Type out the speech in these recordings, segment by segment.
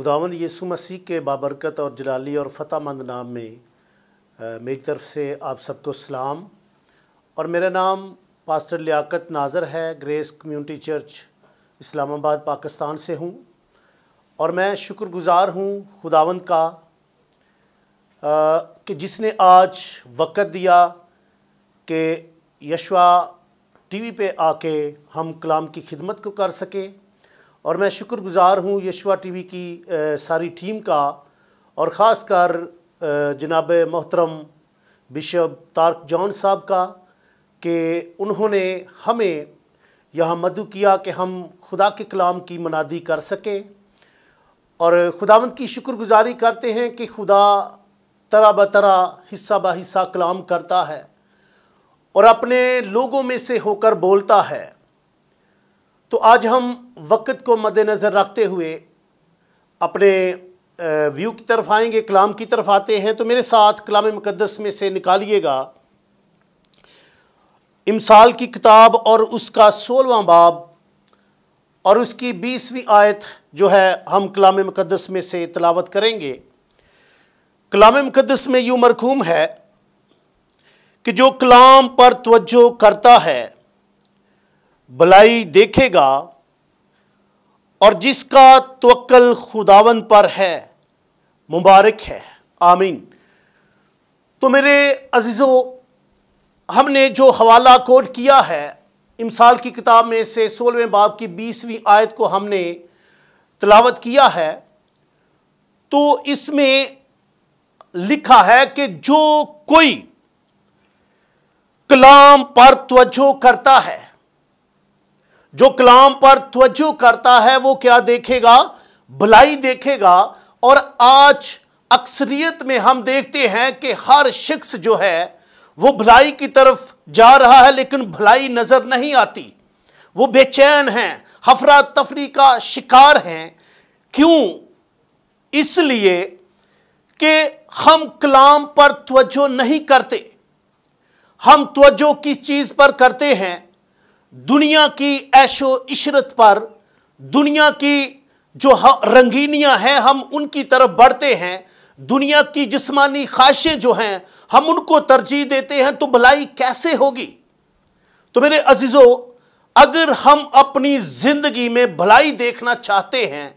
खुदावंद यीशु मसीह के बाबरकत और जलाली और फ़तेहमंद नाम में आ, मेरी तरफ़ से आप सबको सलाम और मेरा नाम पास्टर लियाकत नाज़र है grace community church Islamabad Pakistan से हूँ और मैं शुक्रगुज़ार हूँ खुदावंद का आ, कि जिसने आज वक़्त दिया कि यशवा टीवी पे आके हम कलाम की खिदमत को कर सकें और मैं शुक्रगुज़ार हूँ यशवा टीवी की सारी टीम का और ख़ास कर जनाब मोहतरम बिशप तारक जॉन साहब का कि उन्होंने हमें यह मदु किया कि हम खुदा के कलाम की मनादी कर सकें और खुदावंत की शुक्रगुजारी करते हैं कि खुदा तरह बतरा हिस्सा बा हिस्सा कलाम करता है और अपने लोगों में से होकर बोलता है तो आज हम वक्त को मद्नज़र रखते हुए अपने व्यू की तरफ आएंगे कलाम की तरफ आते हैं तो मेरे साथ कलाम मुकदस में से निकालिएगा इमसाल की किताब और उसका सोलवा बाब और उसकी बीसवीं आयत जो है हम कलाम मुकदस में से तलावत करेंगे कलाम मुकदस में यूँ मरखूम है कि जो कलाम पर तोज्जो करता है भलाई देखेगा और जिसका तवक्ल खुदावन पर है मुबारक है आमीन तो मेरे अजीज़ों हमने जो हवाला कोड किया है इमसाल की किताब में से सोलहवें बाब की बीसवीं आयत को हमने तलावत किया है तो इसमें लिखा है कि जो कोई कलाम पर तवज्जो करता है जो कलाम पर तवज्जो करता है वो क्या देखेगा भलाई देखेगा और आज अक्सरियत में हम देखते हैं कि हर शख्स जो है वो भलाई की तरफ जा रहा है लेकिन भलाई नज़र नहीं आती वो बेचैन हैं हफरा तफरी का शिकार हैं क्यों इसलिए कि हम कलाम पर तवज्जो नहीं करते हम तवज्जो किस चीज़ पर करते हैं दुनिया की ऐशो इशरत पर दुनिया की जो रंगीनियाँ हैं हम उनकी तरफ बढ़ते हैं दुनिया की जिस्मानी ख्वाहिशें जो हैं हम उनको तरजीह देते हैं तो भलाई कैसे होगी तो मेरे अजीज़ों अगर हम अपनी ज़िंदगी में भलाई देखना चाहते हैं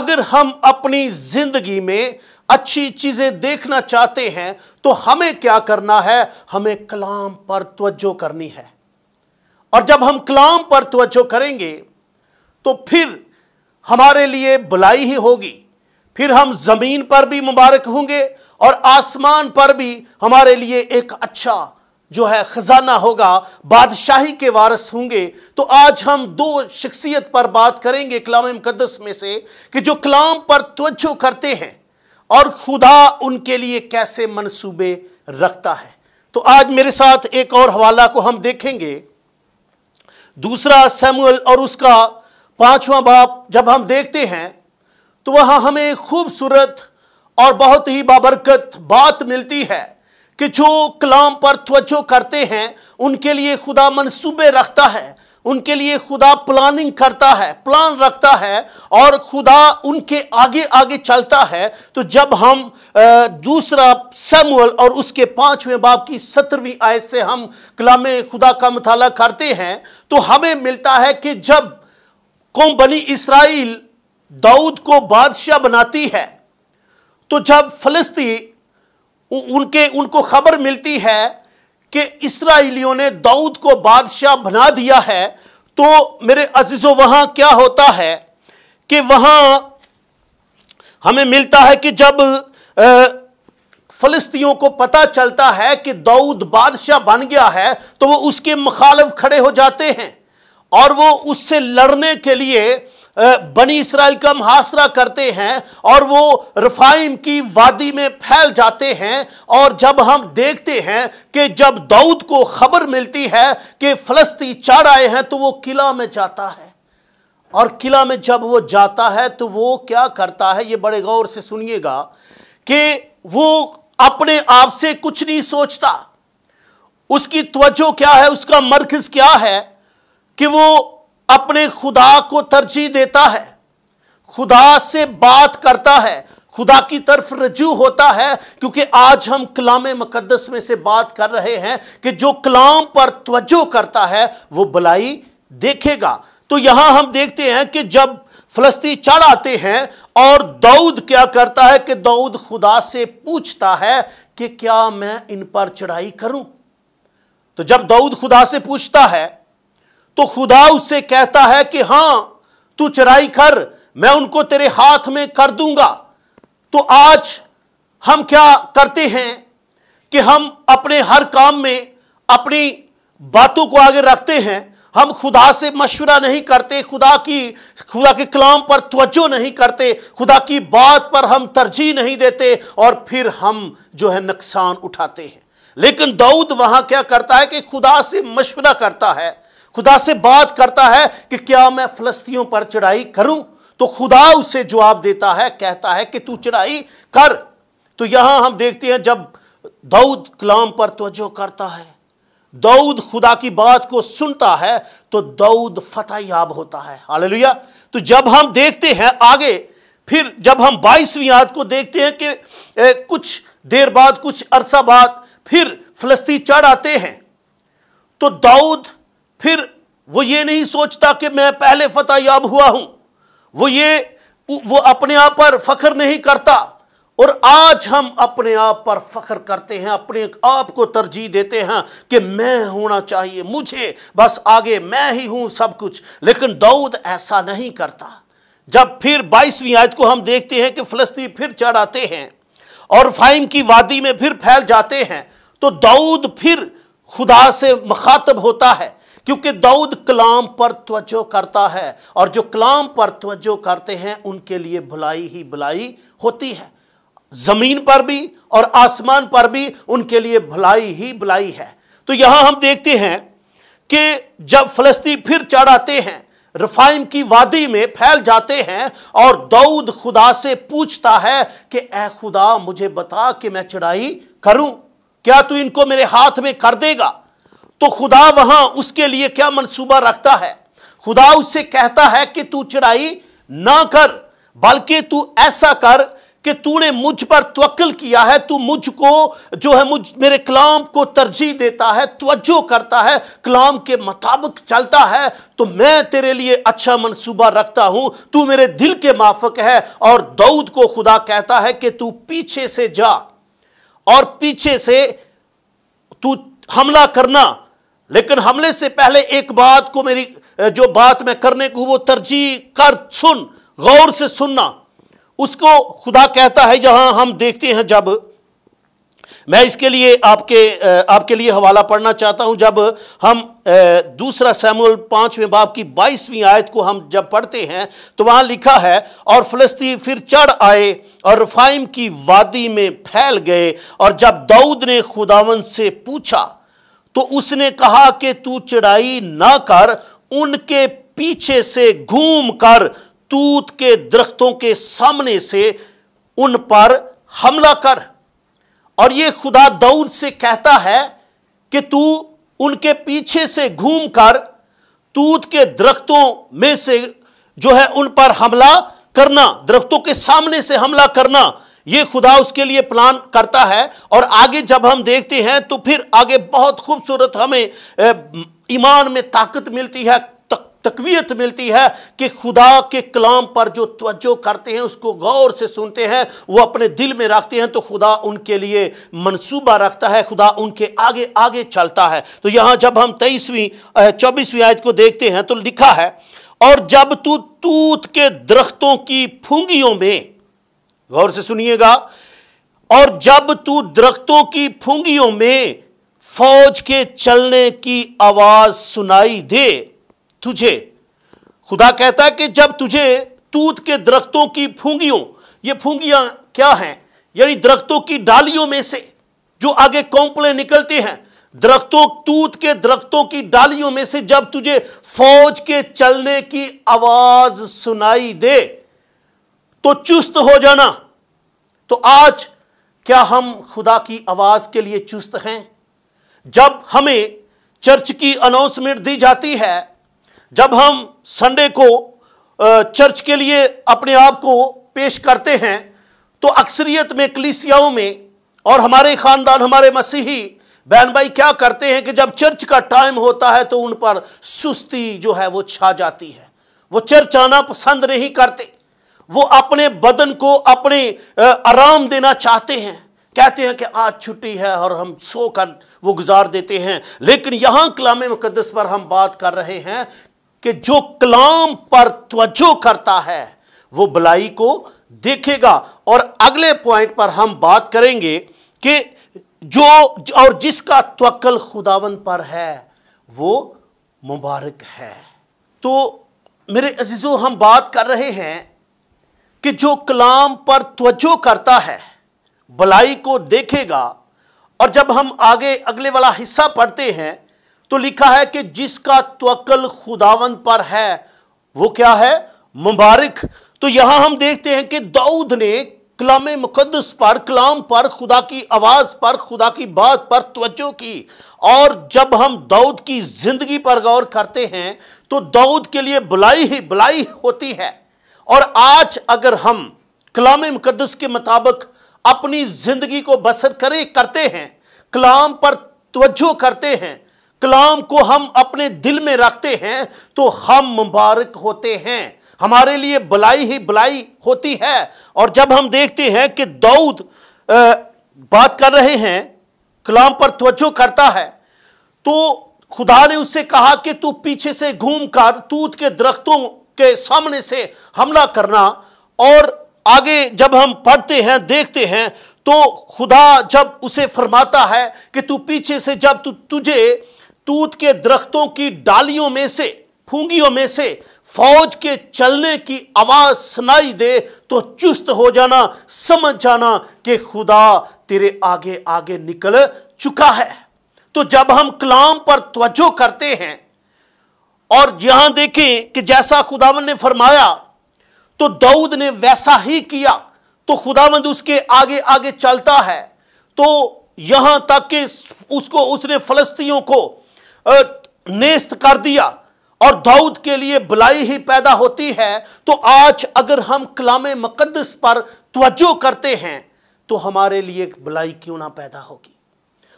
अगर हम अपनी ज़िंदगी में अच्छी चीज़ें देखना चाहते हैं तो हमें क्या करना है हमें कलाम पर तवज्जो करनी है और जब हम कलाम पर तवज्जो करेंगे तो फिर हमारे लिए भलाई ही होगी फिर हम ज़मीन पर भी मुबारक होंगे और आसमान पर भी हमारे लिए एक अच्छा जो है ख़जाना होगा बादशाही के वारस होंगे तो आज हम दो शख्सियत पर बात करेंगे कलाम मुकदस में से कि जो कलाम पर तवज्जो करते हैं और खुदा उनके लिए कैसे मनसूबे रखता है तो आज मेरे साथ एक और हवाला को हम देखेंगे दूसरा सैमुअल और उसका पांचवा बाप जब हम देखते हैं तो वहाँ हमें खूबसूरत और बहुत ही बाबरकत बात मिलती है कि जो कलाम पर तवज्जो करते हैं उनके लिए खुदा मनसूबे रखता है उनके लिए खुदा प्लानिंग करता है प्लान रखता है और खुदा उनके आगे आगे चलता है तो जब हम दूसरा सैमुअल और उसके पाँचवें बाप की सत्रहवीं आयत से हम कलाम खुदा का मताल करते हैं तो हमें मिलता है कि जब कौम बनी इसराइल दाऊद को बादशाह बनाती है तो जब फलस्ती उनके उनको खबर मिलती है कि इसराइलियों ने दाऊद को बादशाह बना दिया है तो मेरे अजीज़ों वहाँ क्या होता है कि वहाँ हमें मिलता है कि जब फलस्तियों को पता चलता है कि दाऊद बादशाह बन गया है तो वो उसके मुखालफ खड़े हो जाते हैं और वो उससे लड़ने के लिए बनी इसराइल का मुहासरा करते हैं और वो रफ़ाइम की वादी में फैल जाते हैं और जब हम देखते हैं कि जब दाऊद को खबर मिलती है कि फ़लस्ती चढ़ आए हैं तो वो किला में जाता है और किला में जब वो जाता है तो वो क्या करता है ये बड़े गौर से सुनिएगा कि वो अपने आप से कुछ नहीं सोचता उसकी त्वजो क्या है उसका मरकज़ क्या है कि वो अपने खुदा को तरजीह देता है खुदा से बात करता है खुदा की तरफ रजू होता है क्योंकि आज हम कलाम मुकदस में से बात कर रहे हैं कि जो कलाम पर तवज्जो करता है वो भलाई देखेगा तो यहां हम देखते हैं कि जब फलस्ती चढ़ आते हैं और दाऊद क्या करता है कि दाऊद खुदा से पूछता है कि क्या मैं इन पर चढ़ाई करूं तो जब दाऊद खुदा से पूछता है तो खुदा उससे कहता है कि हां तू चराई कर मैं उनको तेरे हाथ में कर दूंगा तो आज हम क्या करते हैं कि हम अपने हर काम में अपनी बातों को आगे रखते हैं हम खुदा से मशवरा नहीं करते खुदा की खुदा के कलाम पर तवज्जो नहीं करते खुदा की बात पर हम तरजीह नहीं देते और फिर हम जो है नुकसान उठाते हैं लेकिन दाऊद वहां क्या करता है कि खुदा से मशवरा करता है खुदा से बात करता है कि क्या मैं फलस्तियों पर चढ़ाई करूं तो खुदा उसे जवाब देता है कहता है कि तू चढ़ाई कर तो यहां हम देखते हैं जब दाऊद कलाम पर तोजो करता है दाऊद खुदा की बात को सुनता है तो दाऊद फतेह याब होता है हालेलुया तो जब हम देखते हैं आगे फिर जब हम बाईसवीं याद को देखते हैं कि ए, कुछ देर बाद कुछ अरसा बाद फिर फलस्ती चढ़ आते हैं तो दाऊद फिर वो ये नहीं सोचता कि मैं पहले फतह याब हुआ हूं वो ये वो अपने आप पर फख्र नहीं करता और आज हम अपने आप पर फख्र करते हैं अपने आप को तरजीह देते हैं कि मैं होना चाहिए मुझे बस आगे मैं ही हूं सब कुछ लेकिन दाऊद ऐसा नहीं करता जब फिर बाईसवीं आयत को हम देखते हैं कि फलस्ती फिर चढ़ आते हैं और फाइम की वादी में फिर फैल जाते हैं तो दाऊद फिर खुदा से मखातब होता है क्योंकि दाऊद कलाम पर तवज्जो करता है और जो कलाम पर तवज्जो करते हैं उनके लिए भलाई ही भलाई होती है ज़मीन पर भी और आसमान पर भी उनके लिए भलाई ही भलाई है तो यहां हम देखते हैं कि जब फलस्ती फिर चढ़ाते हैं रफाइम की वादी में फैल जाते हैं और दाऊद खुदा से पूछता है कि ए खुदा मुझे बता कि मैं चढ़ाई करूं क्या तू इनको मेरे हाथ में कर देगा तो खुदा वहां उसके लिए क्या मंसूबा रखता है खुदा उससे कहता है कि तू चढ़ाई ना कर बल्कि तू ऐसा कर कि तूने मुझ पर तवक्ल किया है तू मुझको जो है मुझ मेरे कलाम को तरजीह देता है तवज्जो करता है कलाम के मुताबिक चलता है तो मैं तेरे लिए अच्छा मंसूबा रखता हूं तू मेरे दिल के माफक है और दाऊद को खुदा कहता है कि तू पीछे से जा और पीछे से तू हमला करना लेकिन हमले से पहले एक बात को मेरी जो बात मैं करने को वो तरजीह कर सुन गौर से सुनना उसको खुदा कहता है जहां हम देखते हैं जब मैं इसके लिए आपके आपके लिए हवाला पढ़ना चाहता हूं जब हम दूसरा सैमुअल पाँचवें बाप की बाईसवीं आयत को हम जब पढ़ते हैं तो वहाँ लिखा है और फलस्ती फिर चढ़ आए और रफ़ाइम की वादी में फैल गए और जब दाऊद ने खुदावन से पूछा तो उसने कहा कि तू चढ़ाई ना कर उनके पीछे से घूम कर तूत के दरख्तों के सामने से उन पर हमला कर और ये खुदा दाऊद से कहता है कि तू उनके पीछे से घूम कर तूत के दरख्तों में से जो है उन पर हमला करना दरख्तों के सामने से हमला करना ये खुदा उसके लिए प्लान करता है और आगे जब हम देखते हैं तो फिर आगे बहुत खूबसूरत हमें ईमान में ताकत मिलती है तकवीत मिलती है कि खुदा के कलाम पर जो तवज्जो करते हैं उसको गौर से सुनते हैं वो अपने दिल में रखते हैं तो खुदा उनके लिए मनसूबा रखता है खुदा उनके आगे आगे चलता है तो यहाँ जब हम तेईसवीं चौबीसवीं आयत को देखते हैं तो लिखा है और जब तू तूत के दरख्तों की फूंगियों में गौर से सुनिएगा और जब तू दरख्तों की फूंगियों में फौज के चलने की आवाज सुनाई दे तुझे खुदा कहता है कि जब तुझे तूत के दरख्तों की फूंगियों ये फूंगियां क्या हैं यानी दरख्तों की डालियों में से जो आगे कौंपले निकलते हैं दरख्तों तूत के दरख्तों की डालियों में से जब तुझे फौज के चलने की आवाज सुनाई दे तो चुस्त हो जाना तो आज क्या हम खुदा की आवाज के लिए चुस्त हैं जब हमें चर्च की अनाउंसमेंट दी जाती है जब हम संडे को चर्च के लिए अपने आप को पेश करते हैं तो अक्सरियत में कलिसियाओं में और हमारे ख़ानदान हमारे मसीही बहन भाई क्या करते हैं कि जब चर्च का टाइम होता है तो उन पर सुस्ती जो है वो छा जाती है वो चर्च आना पसंद नहीं करते वो अपने बदन को अपने आराम देना चाहते हैं कहते हैं कि आज छुट्टी है और हम सो कर वो गुजार देते हैं लेकिन यहाँ कलाम मुकदस पर हम बात कर रहे हैं कि जो कलाम पर तवज्जो करता है वो भलाई को देखेगा और अगले पॉइंट पर हम बात करेंगे कि जो और जिसका तवक्ल खुदावन पर है वो मुबारक है तो मेरे अजीज़ों हम बात कर रहे हैं कि जो कलाम पर तवज्जो करता है भलाई को देखेगा और जब हम आगे अगले वाला हिस्सा पढ़ते हैं तो लिखा है कि जिसका त्वकल खुदावन पर है वो क्या है मुबारक तो यहां हम देखते हैं कि दाऊद ने कलाम मुकदस पर कलाम पर खुदा की आवाज़ पर खुदा की बात पर तवज्जो की और जब हम दाऊद की ज़िंदगी पर गौर करते हैं तो दाऊद के लिए बुलाई ही बुलाई होती है और आज अगर हम कलाम मुकदस के मुताबिक अपनी ज़िंदगी को बसर करें करते हैं कलाम पर तवज्जो करते हैं कलाम को हम अपने दिल में रखते हैं तो हम मुबारक होते हैं हमारे लिए बलाई ही बलाई होती है और जब हम देखते हैं कि दाऊद बात कर रहे हैं कलाम पर तवज्जो करता है तो खुदा ने उससे कहा कि तू पीछे से घूम कर तूत के दरख्तों के सामने से हमला करना और आगे जब हम पढ़ते हैं देखते हैं तो खुदा जब उसे फरमाता है कि तू पीछे से जब तू तुझे तूत के दरख्तों की डालियों में से फूंगियों में से फौज के चलने की आवाज सुनाई दे तो चुस्त हो जाना समझ जाना कि खुदा तेरे आगे आगे निकल चुका है तो जब हम कलाम पर तवज्जो करते हैं और यहां देखें कि जैसा खुदावन ने फरमाया तो दाऊद ने वैसा ही किया तो खुदावंद उसके आगे आगे चलता है तो यहां तक कि उसको उसने फलस्तियों को नेस्त कर दिया और दाऊद के लिए भलाई ही पैदा होती है तो आज अगर हम कलाम मकदस पर तवज्जो करते हैं तो हमारे लिए भलाई क्यों ना पैदा होगी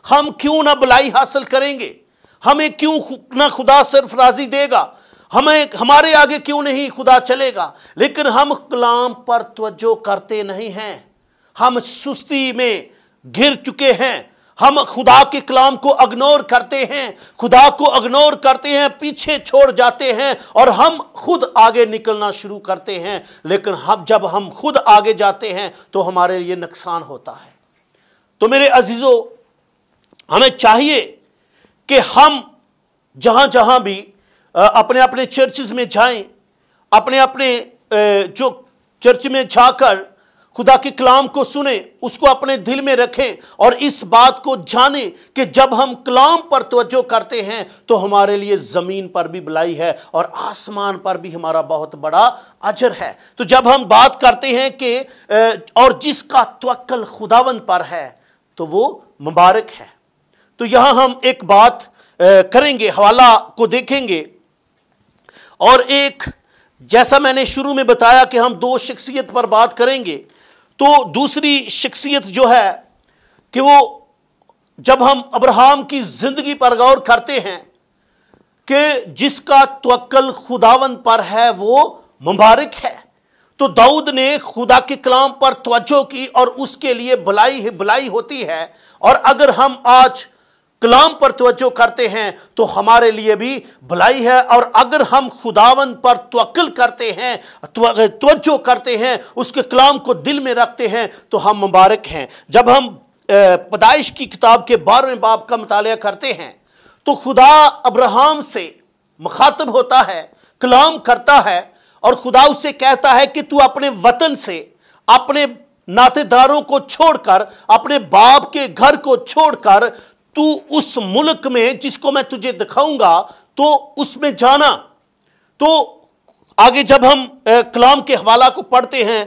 हम क्यों ना भलाई हासिल करेंगे हमें क्यों ना खुदा सिर्फ राजी देगा हमें हमारे आगे क्यों नहीं खुदा चलेगा लेकिन हम कलाम पर तवज्जो करते नहीं हैं हम सुस्ती में घिर चुके हैं हम खुदा के कलाम को अग्नोर करते हैं खुदा को अग्नोर करते हैं पीछे छोड़ जाते हैं और हम खुद आगे निकलना शुरू करते हैं लेकिन हम जब हम खुद आगे जाते हैं तो हमारे लिए नुकसान होता है तो मेरे अजीज़ों हमें चाहिए कि हम जहाँ जहाँ भी अपने अपने चर्चेज में जाएं अपने अपने जो चर्च में जाकर खुदा के कलाम को सुने उसको अपने दिल में रखें और इस बात को जाने कि जब हम कलाम पर तवज्जो करते हैं तो हमारे लिए ज़मीन पर भी भलाई है और आसमान पर भी हमारा बहुत बड़ा अजर है तो जब हम बात करते हैं कि और जिसका तवक्ल खुदावन पर है तो वो मुबारक है तो यहां हम एक बात करेंगे हवाला को देखेंगे और एक जैसा मैंने शुरू में बताया कि हम दो शख्सियत पर बात करेंगे तो दूसरी शख्सियत जो है कि वो जब हम अब्राहम की ज़िंदगी पर गौर करते हैं कि जिसका तवक्ल खुदावन पर है वो मुबारक है तो दाऊद ने खुदा के कलाम पर तवज्जो की और उसके लिए भलाई ही भलाई होती है और अगर हम आज कलाम पर तोज्जो करते हैं तो हमारे लिए भी भलाई है और अगर हम खुदावन पर तोल करते हैं तोज्जो करते हैं उसके कलाम को दिल में रखते हैं तो हम मुबारक हैं जब हम पदाइश की किताब के बारहवें बाब का मताल करते हैं तो खुदा अब्राहम से मुखातब होता है कलाम करता है और खुदा उससे कहता है कि तू अपने वतन से अपने नातेदारों को छोड़कर अपने बाप के घर को छोड़कर तू उस मुल्क में जिसको मैं तुझे दिखाऊंगा तो उसमें जाना तो आगे जब हम कलाम के हवाला को पढ़ते हैं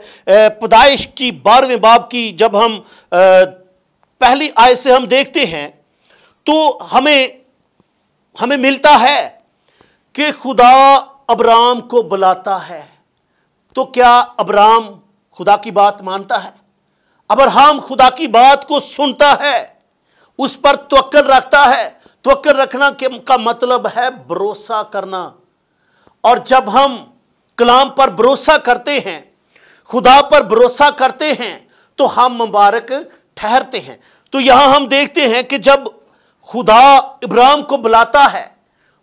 पदाइश की बारहवें बाब की जब हम पहली आय से हम देखते हैं तो हमें हमें मिलता है कि खुदा अबराम को बुलाता है तो क्या अबराम खुदा की बात मानता है अबरहाम खुदा की बात को सुनता है उस पर तवक्ल रखता है तवक्ल रखना के का मतलब है भरोसा करना और जब हम कलाम पर भरोसा करते हैं खुदा पर भरोसा करते हैं तो हम मुबारक ठहरते हैं तो यहां हम देखते हैं कि जब खुदा इब्राहिम को बुलाता है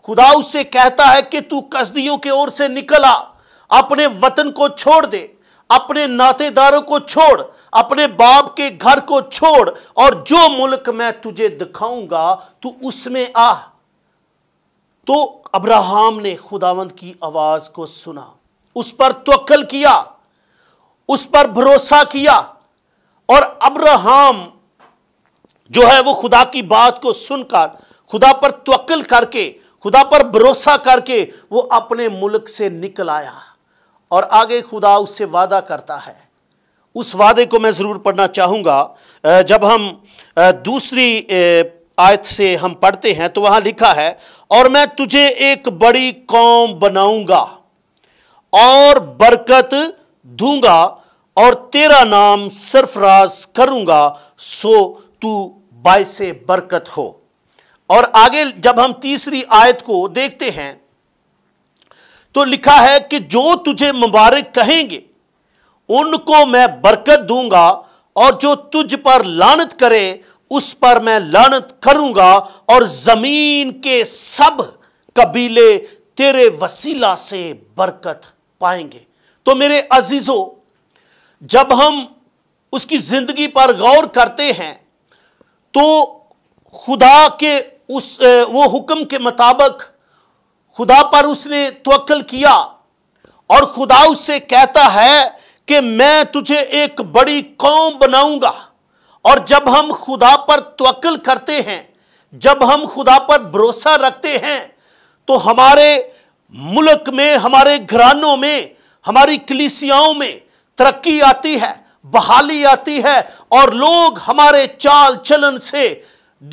खुदा उससे कहता है कि तू कसदियों की ओर से निकला अपने वतन को छोड़ दे अपने नातेदारों को छोड़ अपने बाप के घर को छोड़ और जो मुल्क मैं तुझे दिखाऊंगा तू उसमें आ तो अब्राहम ने खुदावंद की आवाज को सुना उस पर तोक्ल किया उस पर भरोसा किया और अब्राहम जो है वो खुदा की बात को सुनकर खुदा पर तोक्ल करके खुदा पर भरोसा करके वो अपने मुल्क से निकल आया और आगे खुदा उससे वादा करता है उस वादे को मैं ज़रूर पढ़ना चाहूँगा जब हम दूसरी आयत से हम पढ़ते हैं तो वहाँ लिखा है और मैं तुझे एक बड़ी कौम बनाऊंगा और बरकत दूंगा और तेरा नाम सरफराज करूंगा सो तू बाय से बरकत हो और आगे जब हम तीसरी आयत को देखते हैं तो लिखा है कि जो तुझे मुबारक कहेंगे उनको मैं बरकत दूंगा और जो तुझ पर लानत करे उस पर मैं लानत करूंगा और जमीन के सब कबीले तेरे वसीला से बरकत पाएंगे तो मेरे अजीजों जब हम उसकी ज़िंदगी पर गौर करते हैं तो खुदा के उस वो हुक्म के मुताबिक खुदा पर उसने तवक्ल किया और खुदा उससे कहता है कि मैं तुझे एक बड़ी कौम बनाऊंगा और जब हम खुदा पर तवक्ल करते हैं जब हम खुदा पर भरोसा रखते हैं तो हमारे मुल्क में हमारे घरानों में हमारी कलिसियाओं में तरक्की आती है बहाली आती है और लोग हमारे चाल चलन से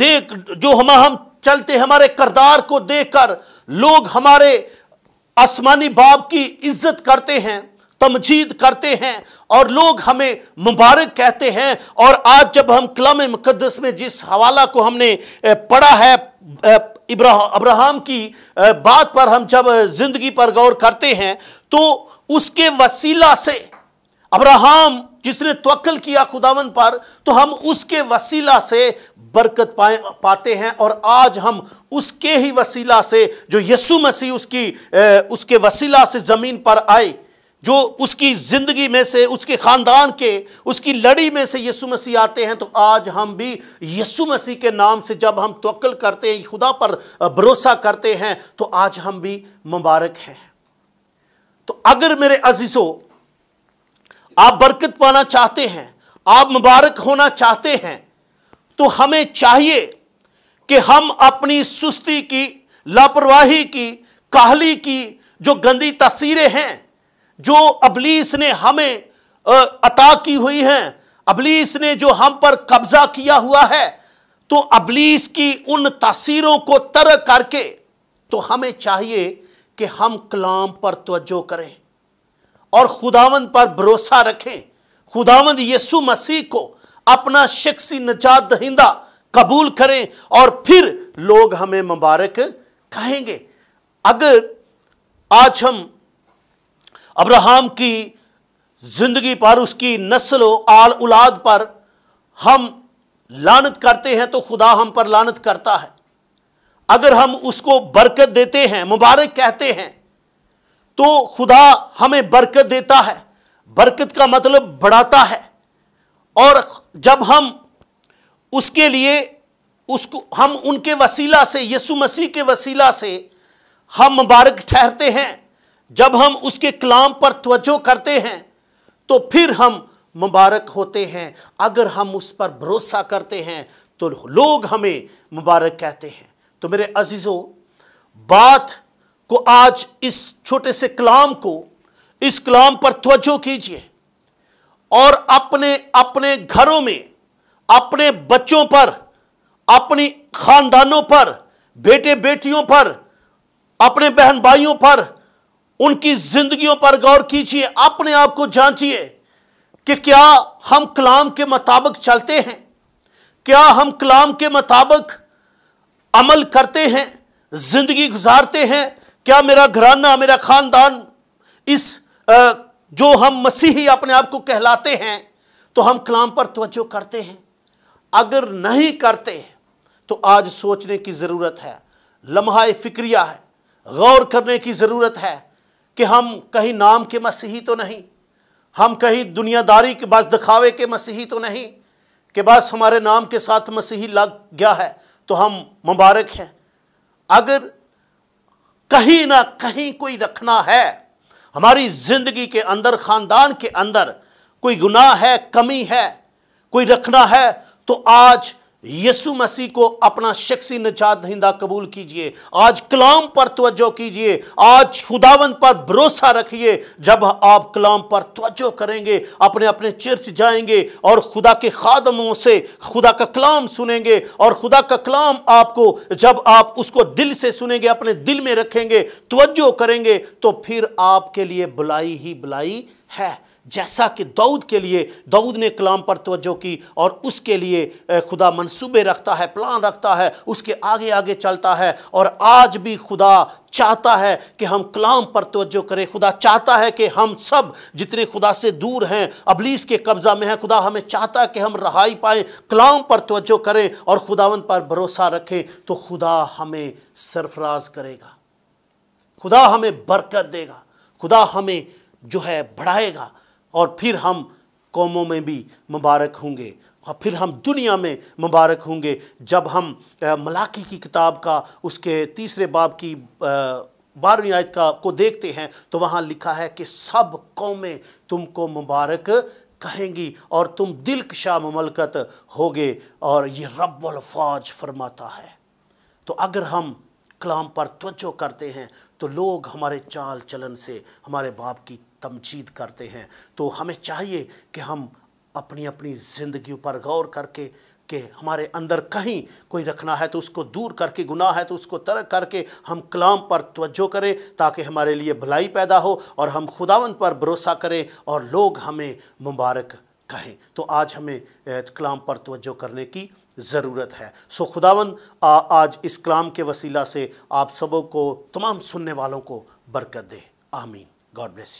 देख जो हम हम चलते हमारे करदार को देखकर लोग हमारे आसमानी बाप की इज्जत करते हैं तमजीद करते हैं और लोग हमें मुबारक कहते हैं और आज जब हम कलम मुकदस में जिस हवाला को हमने पढ़ा है अब्राहम की बात पर हम जब ज़िंदगी पर गौर करते हैं तो उसके वसीला से अब्राहम जिसने तवक्ल किया खुदावन पर तो हम उसके वसीला से बरकत पाए पाते हैं और आज हम उसके ही वसीला से जो यसु मसीह उसकी ए, उसके वसीला से ज़मीन पर आए जो उसकी ज़िंदगी में से उसके ख़ानदान के उसकी लड़ी में से यसु मसीह आते हैं तो आज हम भी यसु मसीह के नाम से जब हम तोल करते हैं खुदा पर भरोसा करते हैं तो आज हम भी मुबारक हैं तो अगर मेरे अजीज़ों आप बरकत पाना चाहते हैं आप मुबारक होना चाहते हैं तो हमें चाहिए कि हम अपनी सुस्ती की लापरवाही की काहली की जो गंदी तस्वीरें हैं जो अबलीस ने हमें अता की हुई हैं अबलीस ने जो हम पर कब्जा किया हुआ है तो अबलीस की उन तासीरों को तर करके तो हमें चाहिए कि हम कलाम पर तवज्जो करें और खुदावंद पर भरोसा रखें खुदावंद यसु मसीह को अपना शख्सी नजात दहिंदा कबूल करें और फिर लोग हमें मुबारक कहेंगे अगर आज हम अब्राहम की ज़िंदगी पर उसकी नस्ल आल उलाद पर हम लानत करते हैं तो खुदा हम पर लानत करता है अगर हम उसको बरकत देते हैं मुबारक कहते हैं तो खुदा हमें बरकत देता है बरकत का मतलब बढ़ाता है और जब हम उसके लिए उसको हम उनके वसीला से यसु मसीह के वसीला से हम मुबारक ठहरते हैं जब हम उसके कलाम पर तवज्जो करते हैं तो फिर हम मुबारक होते हैं अगर हम उस पर भरोसा करते हैं तो लोग हमें मुबारक कहते हैं तो मेरे अजीज़ों बात को आज इस छोटे से कलाम को इस कलाम पर तवज्जो कीजिए और अपने अपने घरों में अपने बच्चों पर अपनी खानदानों पर बेटे बेटियों पर अपने बहन भाइयों पर उनकी जिंदगियों पर गौर कीजिए अपने आप को जांचिए कि क्या हम कलाम के मुताबिक चलते हैं क्या हम कलाम के मुताबिक अमल करते हैं ज़िंदगी गुजारते हैं क्या मेरा घराना मेरा ख़ानदान इस जो हम मसीही अपने आप को कहलाते हैं तो हम कलाम पर तवज्जो करते हैं अगर नहीं करते तो आज सोचने की ज़रूरत है लम्हा फ़िक्रिया है गौर करने की ज़रूरत है कि हम कहीं नाम के मसीही तो नहीं हम कहीं दुनियादारी के बस दिखावे के मसीही तो नहीं कि बस हमारे नाम के साथ मसीही लग गया है तो हम मुबारक हैं अगर कहीं ना कहीं कोई रखना है हमारी ज़िंदगी के अंदर ख़ानदान के अंदर कोई गुनाह है कमी है कोई रखना है तो आज यसु मसीह को अपना शख्सी निजात दहिंदा कबूल कीजिए आज कलाम पर तवज्जो कीजिए आज खुदावन पर भरोसा रखिए जब आप कलाम पर तवज्जो करेंगे अपने अपने चर्च जाएंगे और खुदा के खादमों से खुदा का कलाम सुनेंगे और खुदा का कलाम आपको जब आप उसको दिल से सुनेंगे अपने दिल में रखेंगे तवज्जो करेंगे तो फिर आपके लिए बुलाई ही बुलाई है जैसा कि दाऊद के लिए दाऊद ने कलाम पर तवज्जो की और उसके लिए खुदा मंसूबे रखता है प्लान रखता है उसके आगे आगे चलता है और आज भी खुदा चाहता है कि हम कलाम पर तवज्जो करें खुदा चाहता है कि हम सब जितने खुदा से दूर हैं अबलीस के कब्ज़ा में हैं खुदा हमें चाहता है कि हम रहाई पाएँ कलाम पर तवज्जो करें और खुदावन पर भरोसा रखें तो खुदा हमें सरफराज करेगा खुदा हमें बरकत देगा खुदा हमें जो है बढ़ाएगा और फिर हम कौमों में भी मुबारक होंगे और फिर हम दुनिया में मुबारक होंगे जब हम मलाकी की किताब का उसके तीसरे बाब की बारहवीं आयत का को देखते हैं तो वहाँ लिखा है कि सब कौमें तुमको मुबारक कहेंगी और तुम कशा ममलकत होगे और ये रब्बल फौज फरमाता है तो अगर हम कलाम पर तवज्जो करते हैं तो लोग हमारे चाल चलन से हमारे बाप की तमजीद करते हैं तो हमें चाहिए कि हम अपनी अपनी ज़िंदगी पर गौर करके कि हमारे अंदर कहीं कोई रखना है तो उसको दूर करके गुनाह है तो उसको तरक करके हम कलाम पर तवज्जो करें ताकि हमारे लिए भलाई पैदा हो और हम खुदावंत पर भरोसा करें और लोग हमें मुबारक कहें तो आज हमें कलाम पर तवज्जो करने की ज़रूरत है सो खुदावन आज इस कलाम के वसीला से आप सबों को तमाम सुनने वालों को बरकत दे आमीन गॉड ब्लेस यू